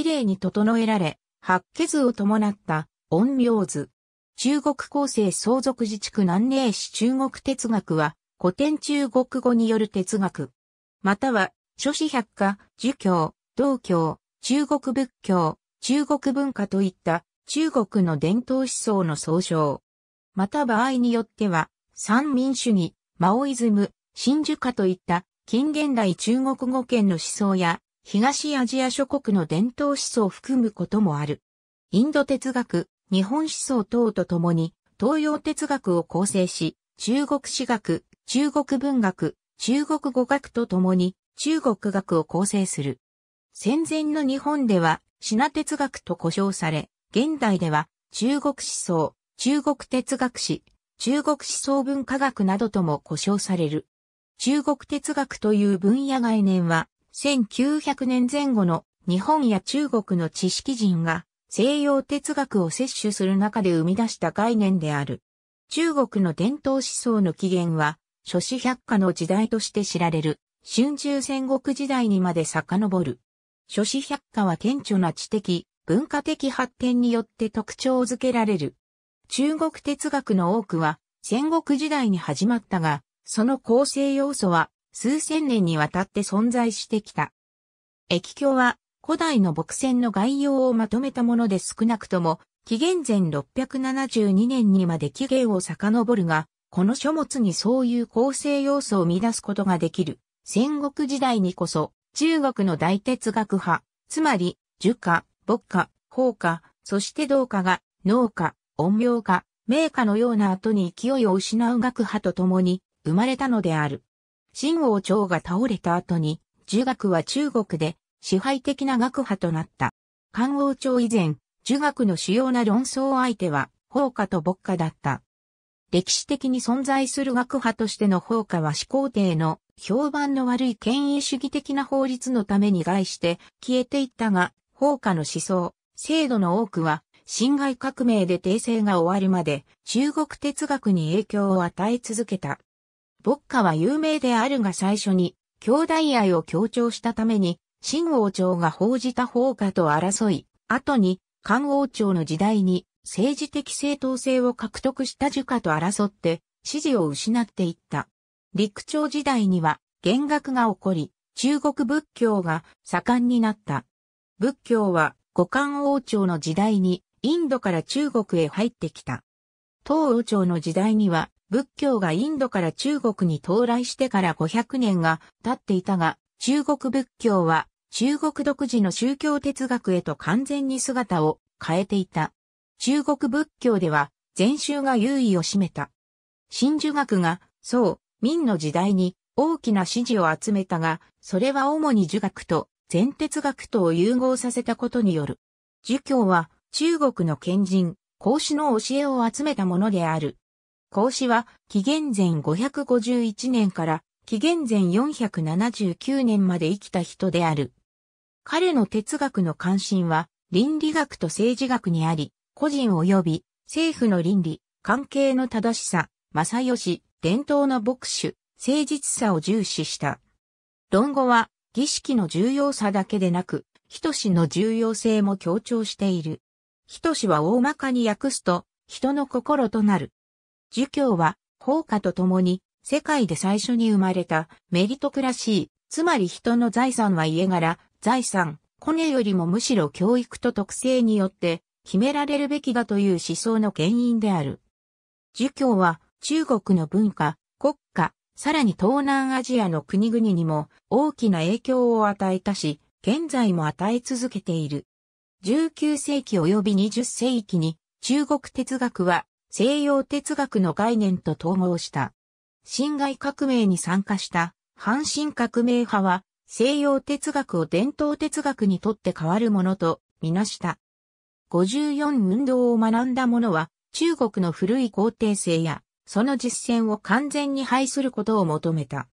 綺麗に整えられ、八気図を伴った陰陽図。中国構成相続自治区南寧市中国哲学は古典中国語による哲学。または諸子百科、儒教、道教、中国仏教、中国文化といった中国の伝統思想の総称。また場合によっては三民主義、マオイズム、真珠化といった近現代中国語圏の思想や東アジア諸国の伝統思想を含むこともある。インド哲学、日本思想等とともに、東洋哲学を構成し、中国史学、中国文学、中国語学とともに、中国学を構成する。戦前の日本では、品哲学と呼称され、現代では、中国思想、中国哲学史、中国思想文化学などとも呼称される。中国哲学という分野概念は、1900年前後の日本や中国の知識人が西洋哲学を摂取する中で生み出した概念である。中国の伝統思想の起源は、諸子百科の時代として知られる、春秋戦国時代にまで遡る。諸子百科は顕著な知的、文化的発展によって特徴づけられる。中国哲学の多くは、戦国時代に始まったが、その構成要素は数千年にわたって存在してきた。液鏡は古代の牧船の概要をまとめたもので少なくとも紀元前672年にまで起源を遡るが、この書物にそういう構成要素を見出すことができる。戦国時代にこそ中国の大哲学派、つまり儒家、牧家、法家、そして道家が農家、音苗家、名家のような後に勢いを失う学派と共に生まれたのである。新王朝が倒れた後に、儒学は中国で支配的な学派となった。漢王朝以前、儒学の主要な論争相手は、放火と牧歌だった。歴史的に存在する学派としての放家は始皇帝の評判の悪い権威主義的な法律のために害して消えていったが、放火の思想、制度の多くは、侵害革命で訂正が終わるまで中国哲学に影響を与え続けた。国家は有名であるが最初に兄弟愛を強調したために、新王朝が報じた放火と争い、後に漢王朝の時代に政治的正当性を獲得した儒家と争って支持を失っていった。陸朝時代には減額が起こり、中国仏教が盛んになった。仏教は五漢王朝の時代にインドから中国へ入ってきた。東王朝の時代には仏教がインドから中国に到来してから500年が経っていたが、中国仏教は中国独自の宗教哲学へと完全に姿を変えていた。中国仏教では禅宗が優位を占めた。真珠学が、そう、明の時代に大きな支持を集めたが、それは主に儒学と全哲学とを融合させたことによる。儒教は中国の賢人、孔子の教えを集めたものである。孔子は紀元前551年から紀元前479年まで生きた人である。彼の哲学の関心は倫理学と政治学にあり、個人及び政府の倫理、関係の正しさ、正義、伝統の牧主、誠実さを重視した。論語は儀式の重要さだけでなく、人氏の重要性も強調している。人氏は大まかに訳すと、人の心となる。儒教は、法家と共に、世界で最初に生まれたメリトクラシー、つまり人の財産は家柄、財産、コネよりもむしろ教育と特性によって決められるべきだという思想の原因である。儒教は中国の文化、国家、さらに東南アジアの国々にも大きな影響を与えたし、現在も与え続けている。19世紀及び20世紀に中国哲学は西洋哲学の概念と統合した。辛亥革命に参加した阪神革命派は西洋哲学を伝統哲学にとって変わるものとみなした。54運動を学んだ者は中国の古い皇帝制やその実践を完全に廃することを求めた。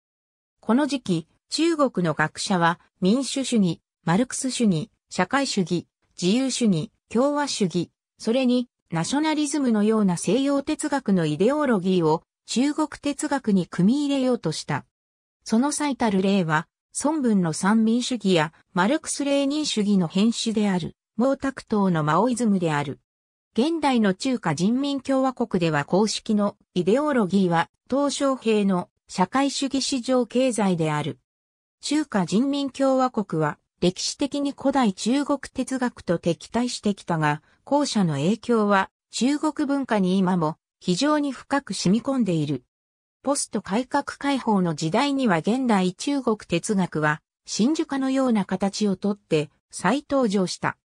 この時期、中国の学者は民主主義、マルクス主義、社会主義、自由主義、共和主義、それにナショナリズムのような西洋哲学のイデオロギーを中国哲学に組み入れようとした。その最たる例は、孫文の三民主義やマルクス・レーニン主義の変種である、毛沢東のマオイズムである。現代の中華人民共和国では公式のイデオロギーは、鄧小平の社会主義市場経済である。中華人民共和国は歴史的に古代中国哲学と敵対してきたが、校舎の影響は中国文化に今も非常に深く染み込んでいる。ポスト改革開放の時代には現代中国哲学は真珠化のような形をとって再登場した。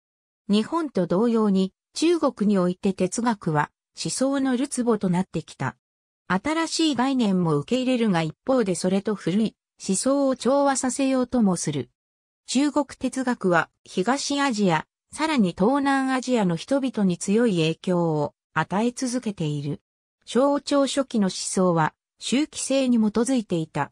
日本と同様に中国において哲学は思想のるつぼとなってきた。新しい概念も受け入れるが一方でそれと古い思想を調和させようともする。中国哲学は東アジア、さらに東南アジアの人々に強い影響を与え続けている。小朝初期の思想は周期性に基づいていた。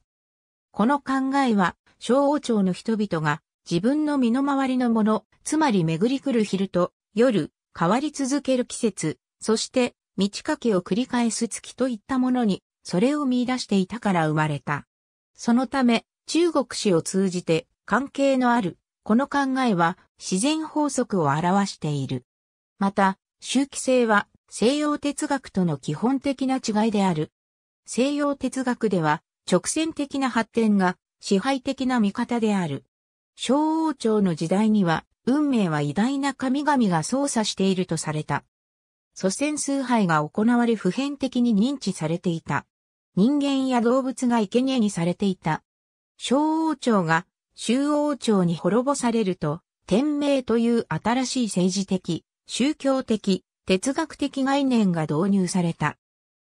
この考えは小王朝の人々が自分の身の回りのもの、つまり巡り来る昼と夜、変わり続ける季節、そして満ち欠けを繰り返す月といったものに、それを見出していたから生まれた。そのため、中国史を通じて関係のある、この考えは自然法則を表している。また、周期性は西洋哲学との基本的な違いである。西洋哲学では直線的な発展が支配的な見方である。小王朝の時代には運命は偉大な神々が操作しているとされた。祖先崇拝が行われ普遍的に認知されていた。人間や動物が生贄にされていた。小王朝が周王朝に滅ぼされると、天命という新しい政治的、宗教的、哲学的概念が導入された。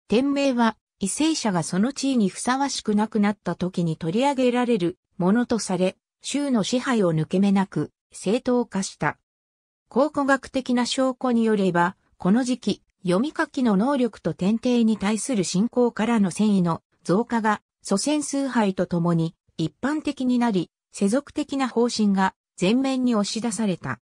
天命は、為政者がその地位にふさわしくなくなった時に取り上げられるものとされ、州の支配を抜け目なく正当化した。考古学的な証拠によれば、この時期、読み書きの能力と天帝に対する信仰からの繊維の増加が祖先崇拝とともに一般的になり、世俗的な方針が全面に押し出された。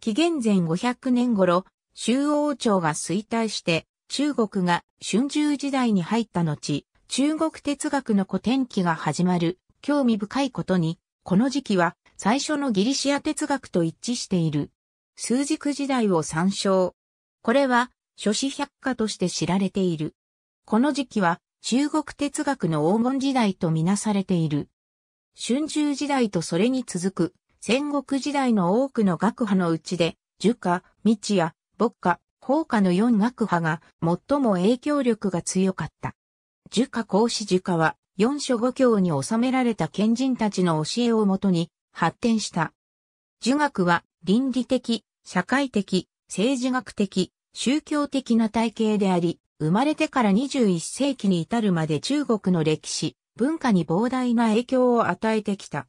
紀元前500年頃、周王朝が衰退して、中国が春秋時代に入った後、中国哲学の古典期が始まる、興味深いことに、この時期は最初のギリシア哲学と一致している。数軸時代を参照。これは、諸子百科として知られている。この時期は、中国哲学の黄金時代とみなされている。春秋時代とそれに続く戦国時代の多くの学派のうちで、儒家、道や、牧家、法家の4学派が最も影響力が強かった。儒家孔子儒家は四書五教に収められた賢人たちの教えをもとに発展した。儒学は倫理的、社会的、政治学的、宗教的な体系であり、生まれてから21世紀に至るまで中国の歴史、文化に膨大な影響を与えてきた。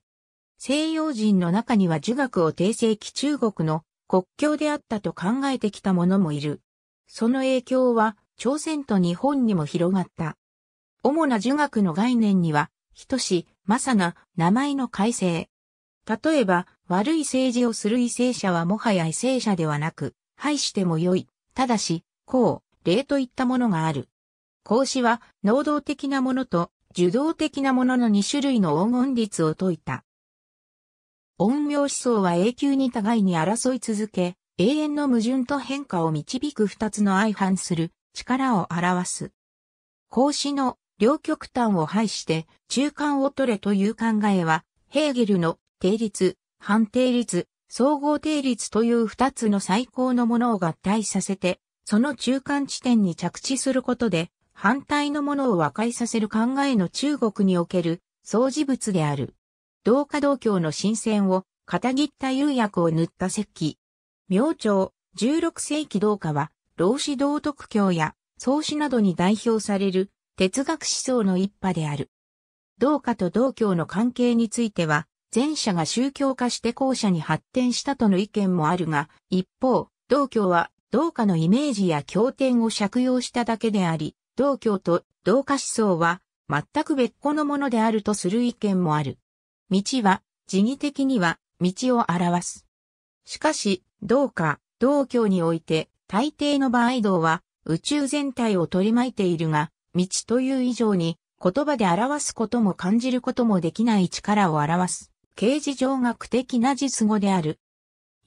西洋人の中には儒学を定世紀中国の国境であったと考えてきた者もいる。その影響は朝鮮と日本にも広がった。主な儒学の概念には、等し、まさな、名前の改正。例えば、悪い政治をする異性者はもはや異性者ではなく、廃してもよい。ただし、こう、例といったものがある。孔子は、能動的なものと、受動的なものの2種類の黄金律を説いた。陰陽思想は永久に互いに争い続け、永遠の矛盾と変化を導く二つの相反する力を表す。孔子の両極端を排して中間を取れという考えは、ヘーゲルの定律、反定律、総合定律という二つの最高のものを合体させて、その中間地点に着地することで、反対のものを和解させる考えの中国における、相似物である。同化道教の新鮮を、片切った釉薬を塗った石器。明朝、16世紀同化は、老子道徳教や、創始などに代表される、哲学思想の一派である。同化と道教の関係については、前者が宗教化して後者に発展したとの意見もあるが、一方、道教は同化のイメージや経典を借用しただけであり、道教と同化思想は全く別個のものであるとする意見もある。道は、時義的には、道を表す。しかし、道か、道教において、大抵の場合道は、宇宙全体を取り巻いているが、道という以上に、言葉で表すことも感じることもできない力を表す、形事上学的な実語である。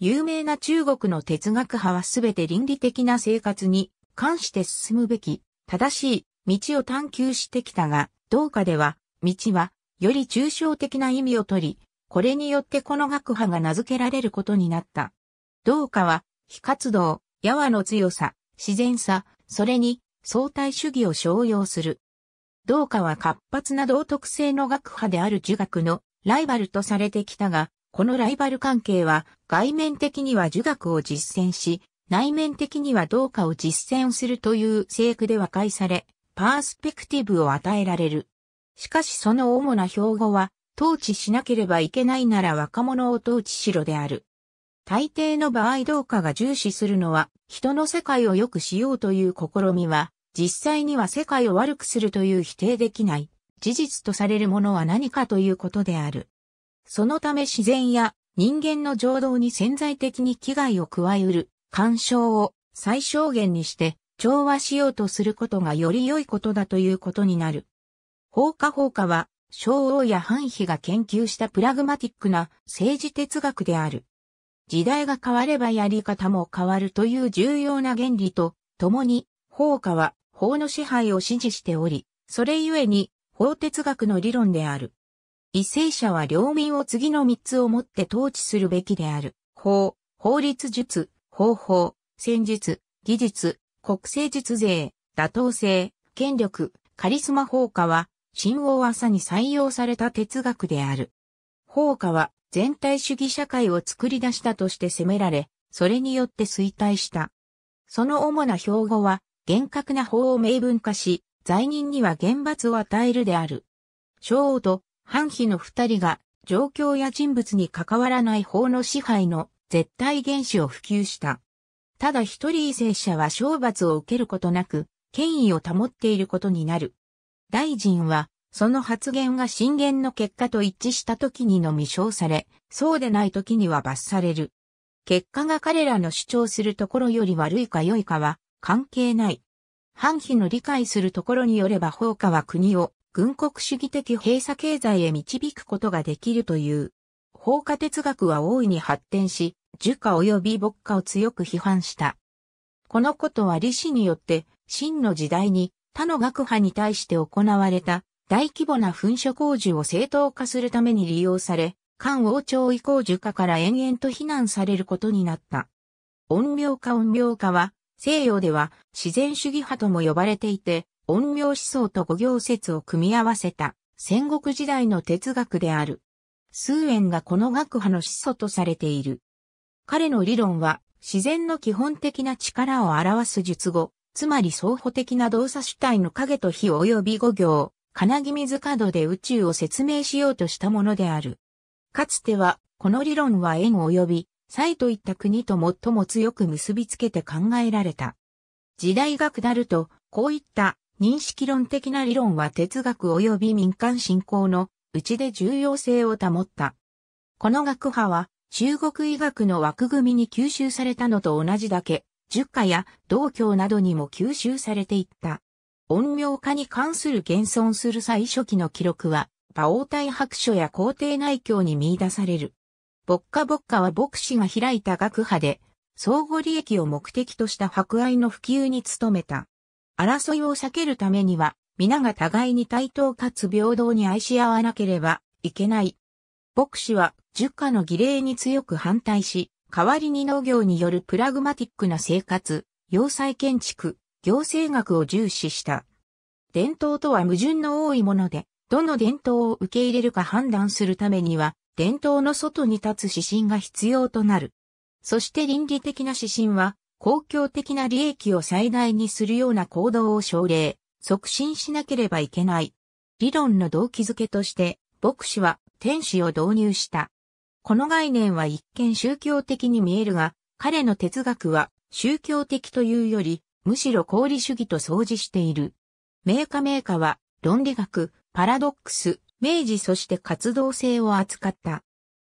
有名な中国の哲学派はすべて倫理的な生活に関して進むべき、正しい道を探求してきたが、道下では、道はより抽象的な意味を取り、これによってこの学派が名付けられることになった。同化は、非活動、やわの強さ、自然さ、それに相対主義を商用する。同化は活発な道徳性の学派である儒学のライバルとされてきたが、このライバル関係は外面的には儒学を実践し、内面的には同化を実践するという制句で和解され、パースペクティブを与えられる。しかしその主な標語は、統治しなければいけないなら若者を統治しろである。大抵の場合どうかが重視するのは、人の世界を良くしようという試みは、実際には世界を悪くするという否定できない、事実とされるものは何かということである。そのため自然や人間の情動に潜在的に危害を加えうる、干渉を最小限にして調和しようとすることがより良いことだということになる。放火放火は、昭王や藩妃が研究したプラグマティックな政治哲学である。時代が変わればやり方も変わるという重要な原理と、共に、法家は法の支配を支持しており、それゆえに法哲学の理論である。為政者は領民を次の三つをもって統治するべきである。法、法律術、方法、戦術、技術、国政術税、妥当性、権力、カリスマ法家は、新王朝に採用された哲学である。法火は全体主義社会を作り出したとして責められ、それによって衰退した。その主な標語は、厳格な法を明文化し、罪人には厳罰を与えるである。小王と反妃の二人が状況や人物に関わらない法の支配の絶対原始を普及した。ただ一人異性者は懲罰を受けることなく、権威を保っていることになる。大臣は、その発言が震源の結果と一致した時にのみ称され、そうでない時には罰される。結果が彼らの主張するところより悪いか良いかは関係ない。反比の理解するところによれば放火は国を軍国主義的閉鎖経済へ導くことができるという。放火哲学は大いに発展し、儒家及び牧家を強く批判した。このことは李氏によって、真の時代に他の学派に対して行われた大規模な噴射工事を正当化するために利用され、漢王朝以降儒家から延々と非難されることになった。音苗化音苗化は、西洋では自然主義派とも呼ばれていて、音苗思想と五行説を組み合わせた戦国時代の哲学である。数円がこの学派の始祖とされている。彼の理論は自然の基本的な力を表す術語、つまり相補的な動作主体の影と比及び五行、金木水角で宇宙を説明しようとしたものである。かつては、この理論は縁及び、蔡といった国と最も強く結びつけて考えられた。時代が下ると、こういった認識論的な理論は哲学及び民間信仰のうちで重要性を保った。この学派は中国医学の枠組みに吸収されたのと同じだけ、儒家や道教などにも吸収されていった。陰陽化に関する現存する最初期の記録は、馬王体白書や皇帝内教に見出される。牧歌牧歌は牧師が開いた学派で、相互利益を目的とした博愛の普及に努めた。争いを避けるためには、皆が互いに対等かつ平等に愛し合わなければいけない。牧師は儒家の儀礼に強く反対し、代わりに農業によるプラグマティックな生活、要塞建築、行政学を重視した。伝統とは矛盾の多いもので、どの伝統を受け入れるか判断するためには、伝統の外に立つ指針が必要となる。そして倫理的な指針は、公共的な利益を最大にするような行動を奨励、促進しなければいけない。理論の動機づけとして、牧師は天使を導入した。この概念は一見宗教的に見えるが、彼の哲学は宗教的というより、むしろ功利主義と相似している。名家名家は論理学、パラドックス、明治そして活動性を扱った。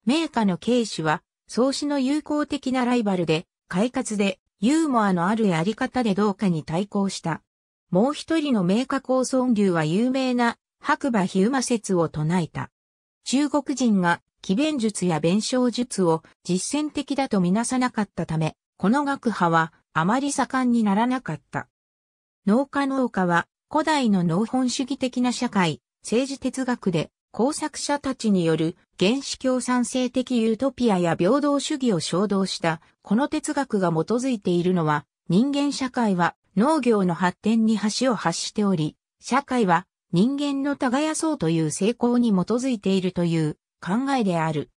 名家の軽視は、創始の友好的なライバルで、快活で、ユーモアのあるやり方でどうかに対抗した。もう一人の名家高尊流は有名な白馬ヒューマ説を唱えた。中国人が奇弁術や弁償術を実践的だとみなさなかったため、この学派はあまり盛んにならなかった。農家農家は古代の農本主義的な社会、政治哲学で工作者たちによる原始共産性的ユートピアや平等主義を衝動したこの哲学が基づいているのは人間社会は農業の発展に橋を発しており、社会は人間の耕そうという成功に基づいているという考えである。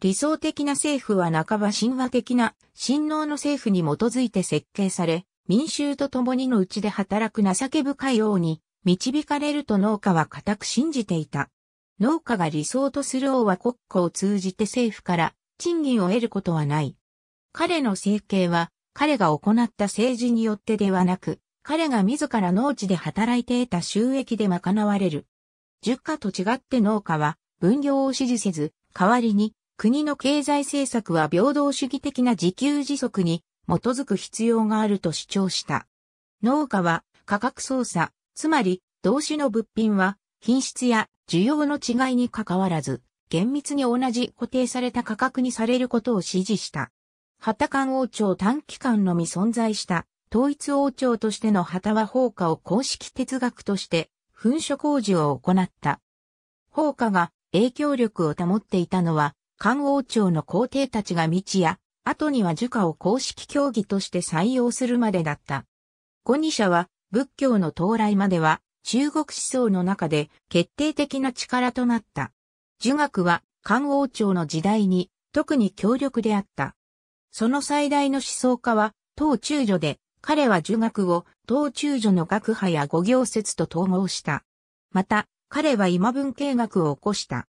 理想的な政府は半ば神話的な神能の政府に基づいて設計され、民衆と共にのうちで働く情け深い王に導かれると農家は固く信じていた。農家が理想とする王は国庫を通じて政府から賃金を得ることはない。彼の政権は彼が行った政治によってではなく、彼が自ら農地で働いて得た収益で賄われる。十家と違って農家は分業を支持せず、代わりに、国の経済政策は平等主義的な自給自足に基づく必要があると主張した。農家は価格操作、つまり同種の物品は品質や需要の違いにかかわらず、厳密に同じ固定された価格にされることを支持した。旗官王朝短期間のみ存在した統一王朝としての旗は放火を公式哲学として、噴所工事を行った。放火が影響力を保っていたのは、漢王朝の皇帝たちが道や、後には儒家を公式教義として採用するまでだった。後二者は、仏教の到来までは、中国思想の中で決定的な力となった。儒学は、漢王朝の時代に、特に強力であった。その最大の思想家は、東中女で、彼は儒学を東中女の学派や五行説と統合した。また、彼は今文系学を起こした。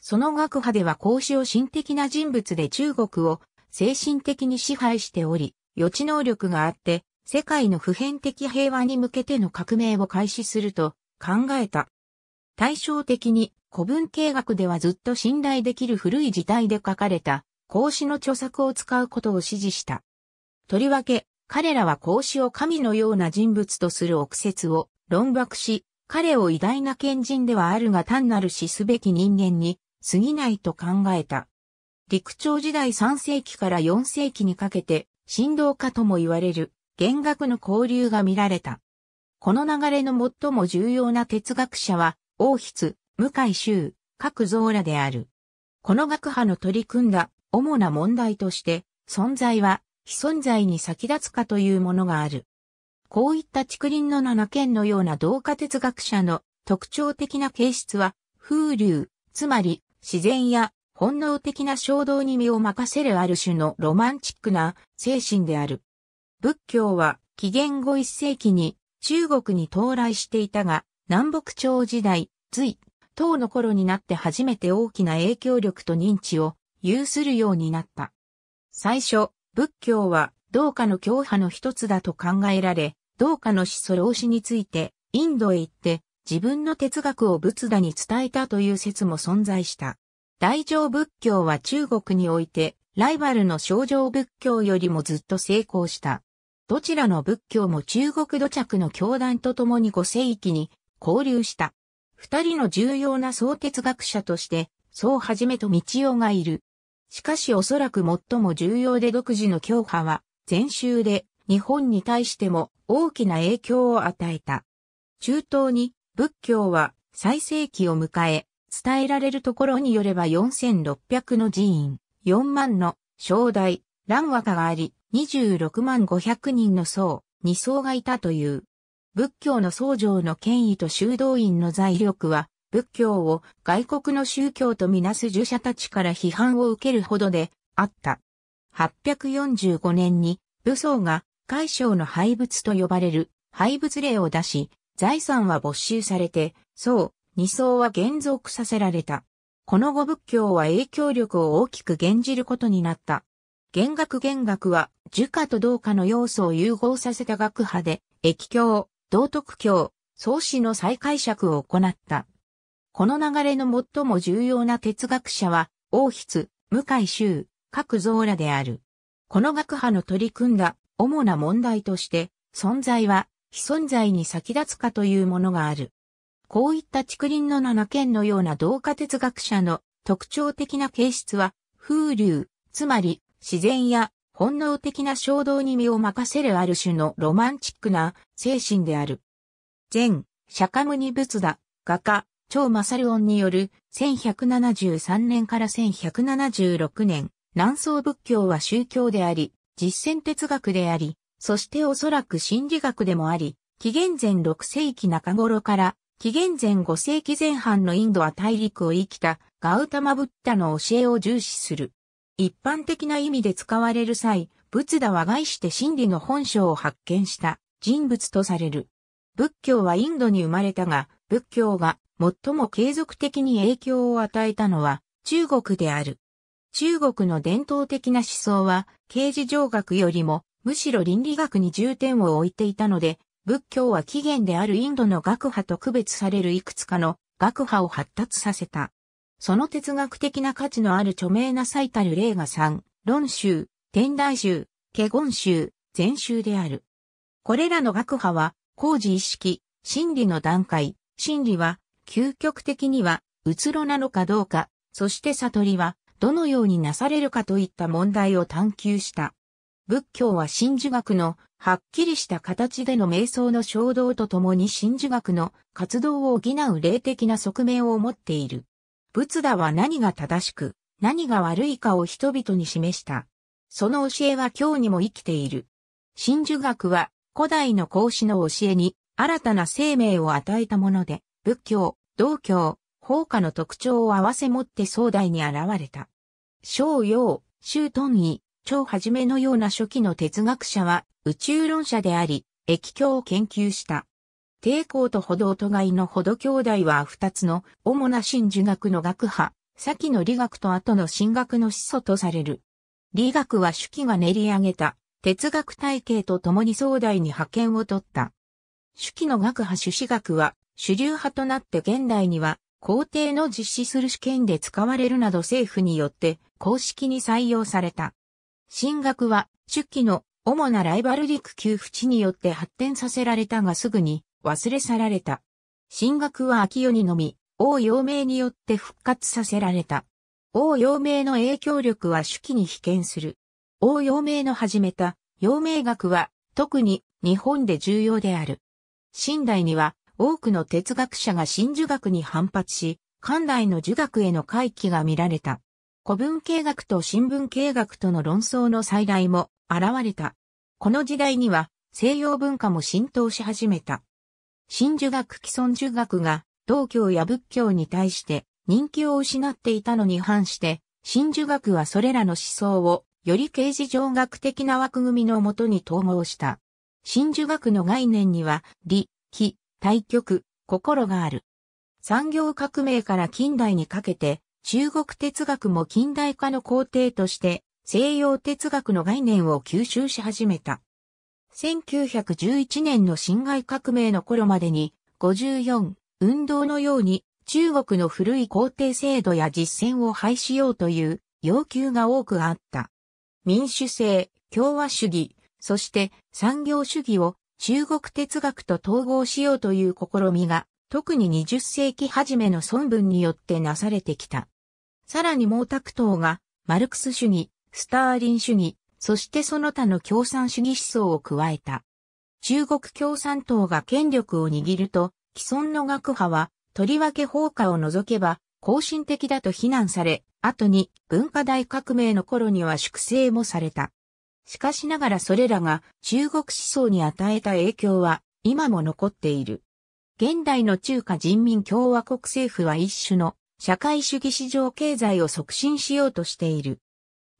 その学派では孔子を神的な人物で中国を精神的に支配しており、予知能力があって、世界の普遍的平和に向けての革命を開始すると考えた。対照的に古文系学ではずっと信頼できる古い時代で書かれた孔子の著作を使うことを支持した。とりわけ、彼らは孔子を神のような人物とする憶説を論爆し、彼を偉大な賢人ではあるが単なる死すべき人間に過ぎないと考えた。陸朝時代3世紀から4世紀にかけて、振動家とも言われる弦楽の交流が見られた。この流れの最も重要な哲学者は、王筆、向井周、各像らである。この学派の取り組んだ主な問題として、存在は非存在に先立つかというものがある。こういった竹林の七軒のような同化哲学者の特徴的な形質は、風流、つまり自然や本能的な衝動に身を任せるある種のロマンチックな精神である。仏教は紀元後一世紀に中国に到来していたが、南北朝時代、隋、唐の頃になって初めて大きな影響力と認知を有するようになった。最初、仏教は同化の教派の一つだと考えられ、同家の思想老子について、インドへ行って、自分の哲学を仏陀に伝えたという説も存在した。大乗仏教は中国において、ライバルの小乗仏教よりもずっと成功した。どちらの仏教も中国土着の教団と共に五世紀に交流した。二人の重要な総哲学者として、そうはじめと道夫がいる。しかしおそらく最も重要で独自の教派は、禅宗で日本に対しても大きな影響を与えた。中東に仏教は最盛期を迎え、伝えられるところによれば4600の寺院、4万の正代、蘭和歌があり、26万500人の僧、二僧がいたという。仏教の僧正の権威と修道院の財力は、仏教を外国の宗教とみなす儒者たちから批判を受けるほどであった。845年に武僧が海省の廃物と呼ばれる廃物令を出し、財産は没収されて、そう、二層は減俗させられた。この後仏教は影響力を大きく減じることになった。弦楽弦楽は、儒家と道家の要素を融合させた学派で、液教、道徳教、創始の再解釈を行った。この流れの最も重要な哲学者は、王筆、向井周、各蔵らである。この学派の取り組んだ主な問題として、存在は非存在に先立つかというものがある。こういった竹林の七県のような同化哲学者の特徴的な形質は、風流、つまり自然や本能的な衝動に身を任せるある種のロマンチックな精神である。前、釈迦牟尼仏陀、画家、超マサルオンによる1173年から1176年、南宋仏教は宗教であり、実践哲学であり、そしておそらく心理学でもあり、紀元前6世紀中頃から紀元前5世紀前半のインドは大陸を生きたガウタマブッダの教えを重視する。一般的な意味で使われる際、仏陀は外して真理の本性を発見した人物とされる。仏教はインドに生まれたが、仏教が最も継続的に影響を与えたのは中国である。中国の伝統的な思想は、刑事上学よりも、むしろ倫理学に重点を置いていたので、仏教は起源であるインドの学派と区別されるいくつかの学派を発達させた。その哲学的な価値のある著名な最たる例が三、論集、天台集、華厳集、禅集である。これらの学派は、工事意識、真理の段階、真理は、究極的には、うつろなのかどうか、そして悟りは、どのようになされるかといった問題を探求した。仏教は真珠学のはっきりした形での瞑想の衝動とともに真珠学の活動を補う霊的な側面を持っている。仏陀は何が正しく、何が悪いかを人々に示した。その教えは今日にも生きている。真珠学は古代の孔子の教えに新たな生命を与えたもので、仏教、道教、砲火の特徴を合わせ持って壮大に現れた。小陽、周頓義、超はじめのような初期の哲学者は宇宙論者であり、液境を研究した。抵抗と歩道都外の歩道兄弟は二つの主な真珠学の学派、先の理学と後の神学の始祖とされる。理学は主記が練り上げた哲学体系と共に壮大に派遣を取った。主記の学派朱子学は主流派となって現代には皇帝の実施する試験で使われるなど政府によって公式に採用された。進学は、出期の主なライバル陸級付地によって発展させられたがすぐに忘れ去られた。進学は秋代にのみ、王陽明によって復活させられた。王陽明の影響力は手記に被見する。王陽明の始めた陽明学は特に日本で重要である。清代には多くの哲学者が新儒学に反発し、関内の儒学への回帰が見られた。古文系学と新聞系学との論争の再来も現れた。この時代には西洋文化も浸透し始めた。新儒学既存儒学が道教や仏教に対して人気を失っていたのに反して、新儒学はそれらの思想をより形事上学的な枠組みのもとに統合した。新儒学の概念には、理、気、対極、心がある。産業革命から近代にかけて、中国哲学も近代化の工程として、西洋哲学の概念を吸収し始めた。1911年の辛亥革命の頃までに、54、運動のように、中国の古い皇帝制度や実践を廃しようという要求が多くあった。民主制、共和主義、そして産業主義を中国哲学と統合しようという試みが、特に20世紀初めの孫文によってなされてきた。さらに毛沢東が、マルクス主義、スターリン主義、そしてその他の共産主義思想を加えた。中国共産党が権力を握ると、既存の学派は、とりわけ放火を除けば、後進的だと非難され、後に文化大革命の頃には粛清もされた。しかしながらそれらが中国思想に与えた影響は今も残っている。現代の中華人民共和国政府は一種の社会主義市場経済を促進しようとしている。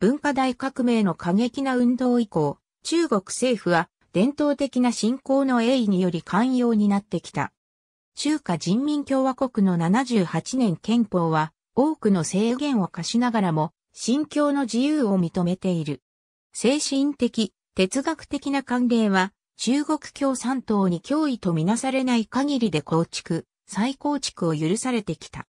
文化大革命の過激な運動以降、中国政府は伝統的な信仰の栄意により寛容になってきた。中華人民共和国の78年憲法は多くの制限を課しながらも、信教の自由を認めている。精神的、哲学的な慣例は、中国共産党に脅威とみなされない限りで構築、再構築を許されてきた。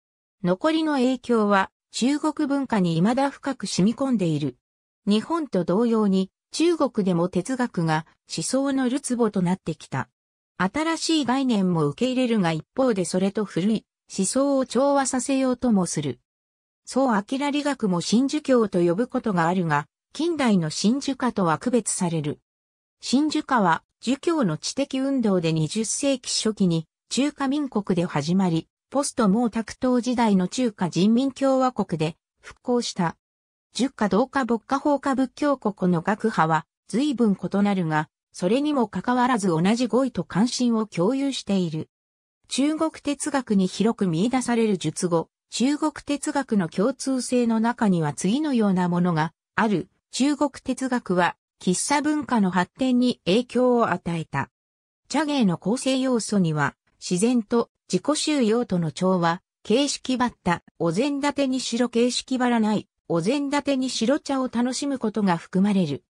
残りの影響は、中国文化に未だ深く染み込んでいる。日本と同様に、中国でも哲学が思想のるつぼとなってきた。新しい概念も受け入れるが一方でそれと古い思想を調和させようともする。そうアキ理学も真珠教と呼ぶことがあるが、近代の真珠化とは区別される。真珠化は、儒教の知的運動で20世紀初期に中華民国で始まり、ポスト毛沢東時代の中華人民共和国で復興した。儒家道化牧家法家仏教国の学派は随分異なるが、それにもかかわらず同じ語彙と関心を共有している。中国哲学に広く見出される術語、中国哲学の共通性の中には次のようなものがある。中国哲学は喫茶文化の発展に影響を与えた。茶芸の構成要素には自然と自己収容との調和、形式ばった、お膳立てにしろ形式ばらない、お膳立てに白茶を楽しむことが含まれる。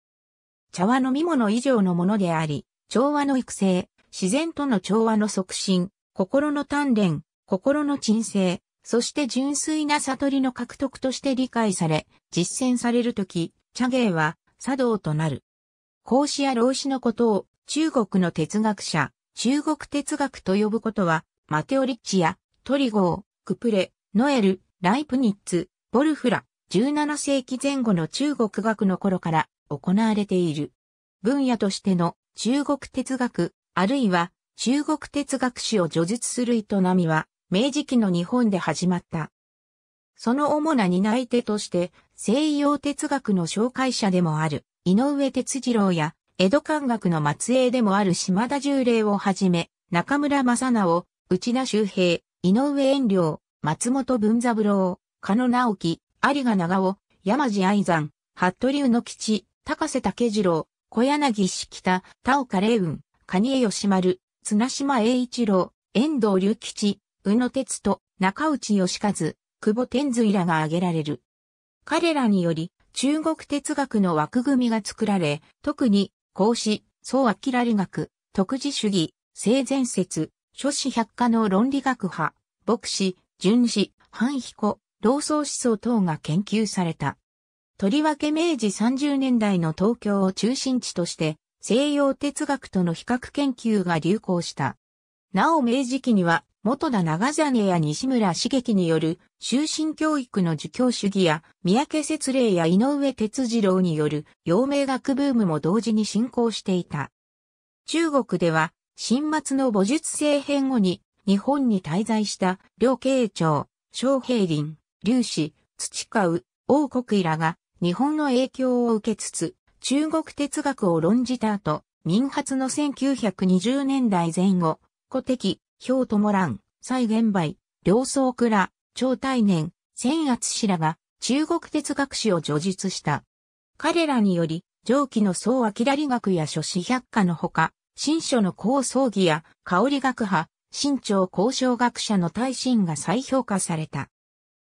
茶は飲み物以上のものであり、調和の育成、自然との調和の促進、心の鍛錬、心の鎮静、そして純粋な悟りの獲得として理解され、実践されるとき、茶芸は茶道となる。孔子や老子のことを中国の哲学者、中国哲学と呼ぶことは、マテオリッチやトリゴー、クプレ、ノエル、ライプニッツ、ボルフラ、17世紀前後の中国学の頃から行われている。分野としての中国哲学、あるいは中国哲学史を叙述する営みは、明治期の日本で始まった。その主な担い手として、西洋哲学の紹介者でもある井上哲次郎や江戸漢学の末裔でもある島田重礼をはじめ、中村正直、内田修平、井上遠良、松本文三郎、加野直樹、有賀長尾、山地愛山、服部野吉、高瀬武次郎、小柳式田、田岡霊雲、蟹江義丸、綱島栄一郎、遠藤隆吉、宇野哲と中内義和、久保天髄らが挙げられる。彼らにより中国哲学の枠組みが作られ、特に孔子、宋明理学、特治主義、性善説、諸子百科の論理学派、牧師、順子、反彦、老僧思想等が研究された。とりわけ明治30年代の東京を中心地として、西洋哲学との比較研究が流行した。なお明治期には元田長真や西村茂樹による終身教育の儒教主義や三宅節令や井上哲次郎による陽明学ブームも同時に進行していた。中国では、新末の母術政変後に日本に滞在した両慶長、昌平林、劉氏、土川、王国らが日本の影響を受けつつ、中国哲学を論じた後、民発の1920年代前後、古敵、氷らん、再現梅、両層倉、超大年、千圧氏らが中国哲学史を叙述した。彼らにより、上記の総明理学や諸子百科のほか、新書の高葬儀や香り学派、新朝交渉学者の大臣が再評価された。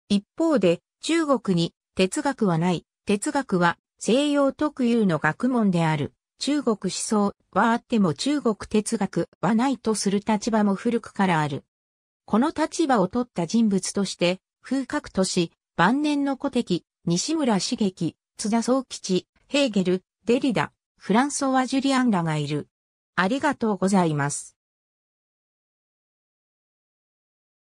一方で、中国に哲学はない、哲学は西洋特有の学問である中国思想はあっても中国哲学はないとする立場も古くからある。この立場を取った人物として、風格都市、晩年の古敵、西村茂樹、津田宗吉、ヘーゲル、デリダ、フランソワ・ジュリアンらがいる。ありがとうございます。